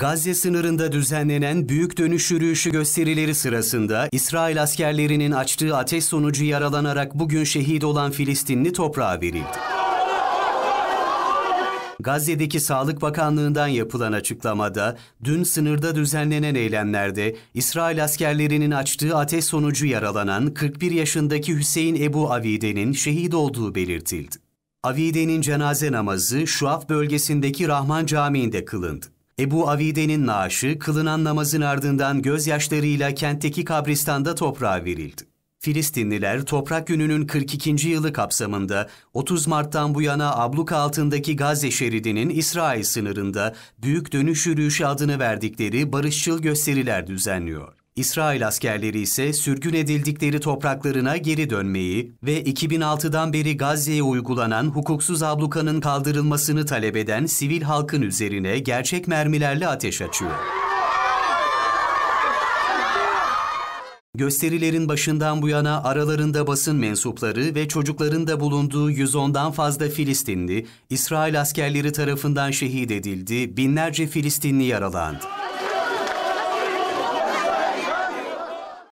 Gazze sınırında düzenlenen büyük dönüş yürüyüşü gösterileri sırasında İsrail askerlerinin açtığı ateş sonucu yaralanarak bugün şehit olan Filistinli toprağa verildi. Gazze'deki Sağlık Bakanlığı'ndan yapılan açıklamada dün sınırda düzenlenen eylemlerde İsrail askerlerinin açtığı ateş sonucu yaralanan 41 yaşındaki Hüseyin Ebu Avide'nin şehit olduğu belirtildi. Avide'nin cenaze namazı Şuaf bölgesindeki Rahman Camii'nde kılındı. Ebu Avide'nin naaşı kılınan namazın ardından gözyaşlarıyla kentteki kabristanda toprağa verildi. Filistinliler Toprak Günü'nün 42. yılı kapsamında 30 Mart'tan bu yana abluk altındaki Gazze şeridinin İsrail sınırında Büyük Dönüş Yürüyüşü adını verdikleri barışçıl gösteriler düzenliyor. İsrail askerleri ise sürgün edildikleri topraklarına geri dönmeyi ve 2006'dan beri Gazze'ye uygulanan hukuksuz ablukanın kaldırılmasını talep eden sivil halkın üzerine gerçek mermilerle ateş açıyor. Gösterilerin başından bu yana aralarında basın mensupları ve çocukların da bulunduğu 110'dan fazla Filistinli, İsrail askerleri tarafından şehit edildi, binlerce Filistinli yaralandı.